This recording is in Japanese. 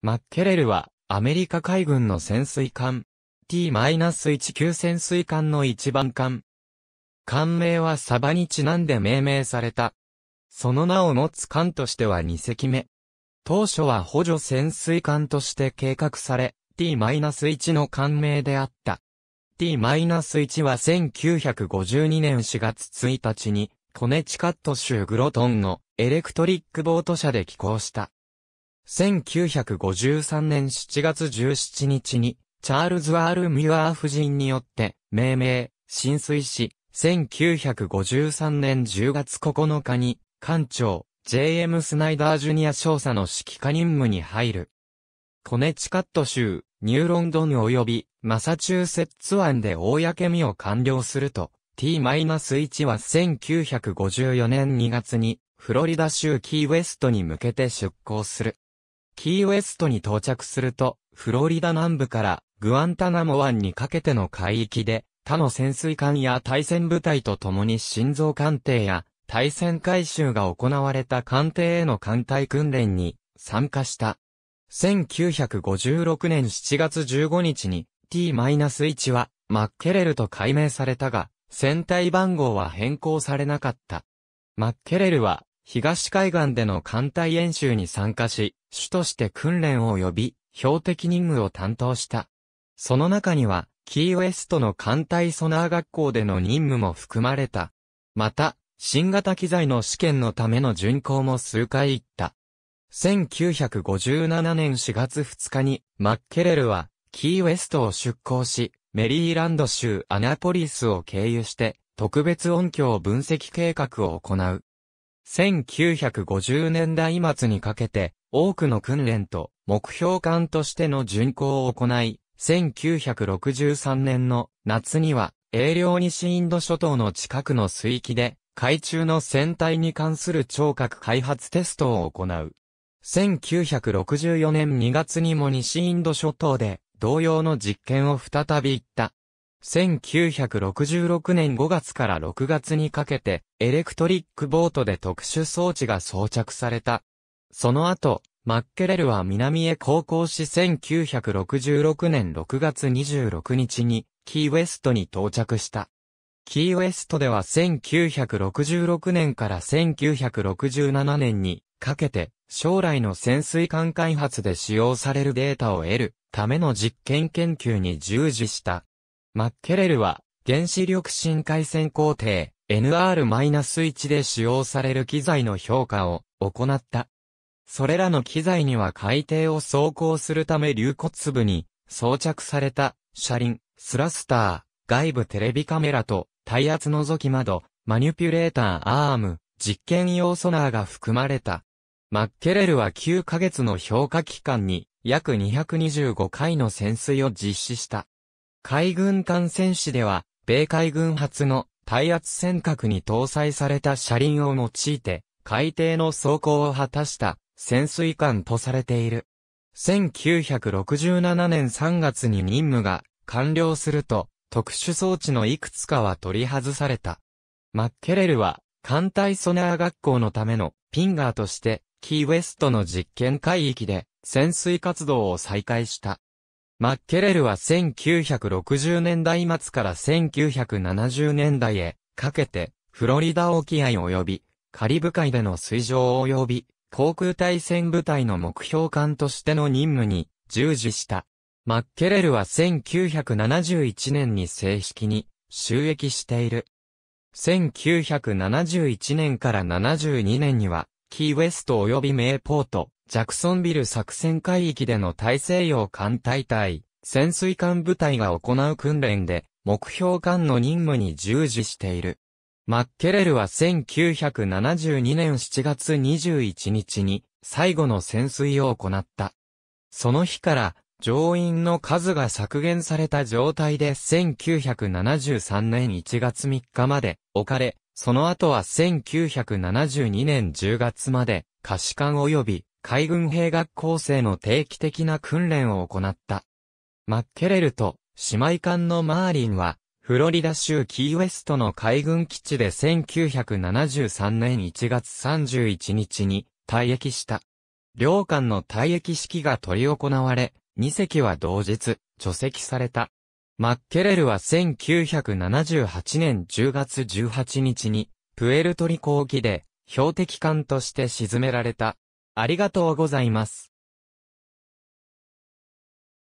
マッケレルは、アメリカ海軍の潜水艦、T-1 級潜水艦の一番艦。艦名はサバにちなんで命名された。その名を持つ艦としては2隻目。当初は補助潜水艦として計画され、T-1 の艦名であった。T-1 は1952年4月1日に、コネチカット州グロトンのエレクトリックボート社で寄港した。1953年7月17日に、チャールズ・アール・ミュアー夫人によって、命名、浸水し、1953年10月9日に、艦長、J.M. スナイダー・ジュニア少佐の指揮下任務に入る。コネチカット州、ニューロンドン及び、マサチューセッツ湾で公みを完了すると、T-1 は1954年2月に、フロリダ州キーウェストに向けて出港する。キーウエストに到着すると、フロリダ南部からグアンタナモ湾にかけての海域で、他の潜水艦や対戦部隊と共に心臓艦艇や対戦回収が行われた艦艇への艦隊訓練に参加した。1956年7月15日に T-1 はマッケレルと改名されたが、船体番号は変更されなかった。マッケレルは東海岸での艦隊演習に参加し、主として訓練を呼び標的任務を担当した。その中には、キーウエストの艦隊ソナー学校での任務も含まれた。また、新型機材の試験のための巡航も数回行った。1957年4月2日に、マッケレルは、キーウエストを出港し、メリーランド州アナポリスを経由して、特別音響分析計画を行う。1950年代末にかけて、多くの訓練と目標艦としての巡航を行い、1963年の夏には、英領西インド諸島の近くの水域で、海中の船体に関する聴覚開発テストを行う。1964年2月にも西インド諸島で、同様の実験を再び行った。1966年5月から6月にかけて、エレクトリックボートで特殊装置が装着された。その後、マッケレルは南へ航行し1966年6月26日に、キーウェストに到着した。キーウェストでは1966年から1967年にかけて将来の潜水艦開発で使用されるデータを得るための実験研究に従事した。マッケレルは、原子力深海線工程 NR-1 で使用される機材の評価を行った。それらの機材には海底を走行するため流骨部に装着された車輪、スラスター、外部テレビカメラと耐圧覗き窓、マニュピュレーターアーム、実験用ソナーが含まれた。マッケレルは9ヶ月の評価期間に約225回の潜水を実施した。海軍艦船士では、米海軍初の耐圧船閣に搭載された車輪を用いて、海底の走行を果たした潜水艦とされている。1967年3月に任務が完了すると、特殊装置のいくつかは取り外された。マッケレルは、艦隊ソナー学校のためのピンガーとして、キーウェストの実験海域で潜水活動を再開した。マッケレルは1960年代末から1970年代へかけて、フロリダ沖合及び、カリブ海での水上及び、航空対戦部隊の目標艦としての任務に従事した。マッケレルは1971年に正式に収益している。1971年から72年には、キーウェスト及びメイポート、ジャクソンビル作戦海域での大西洋艦隊隊、潜水艦部隊が行う訓練で、目標艦の任務に従事している。マッケレルは1972年7月21日に最後の潜水を行った。その日から乗員の数が削減された状態で1973年1月3日まで置かれ、その後は1972年10月まで貸し艦及び海軍兵学校生の定期的な訓練を行った。マッケレルと姉妹艦のマーリンは、フロリダ州キーウェストの海軍基地で1973年1月31日に退役した。両艦の退役式が執り行われ、2隻は同日、除籍された。マッケレルは1978年10月18日に、プエルトリコ沖で、標的艦として沈められた。ありがとうございます。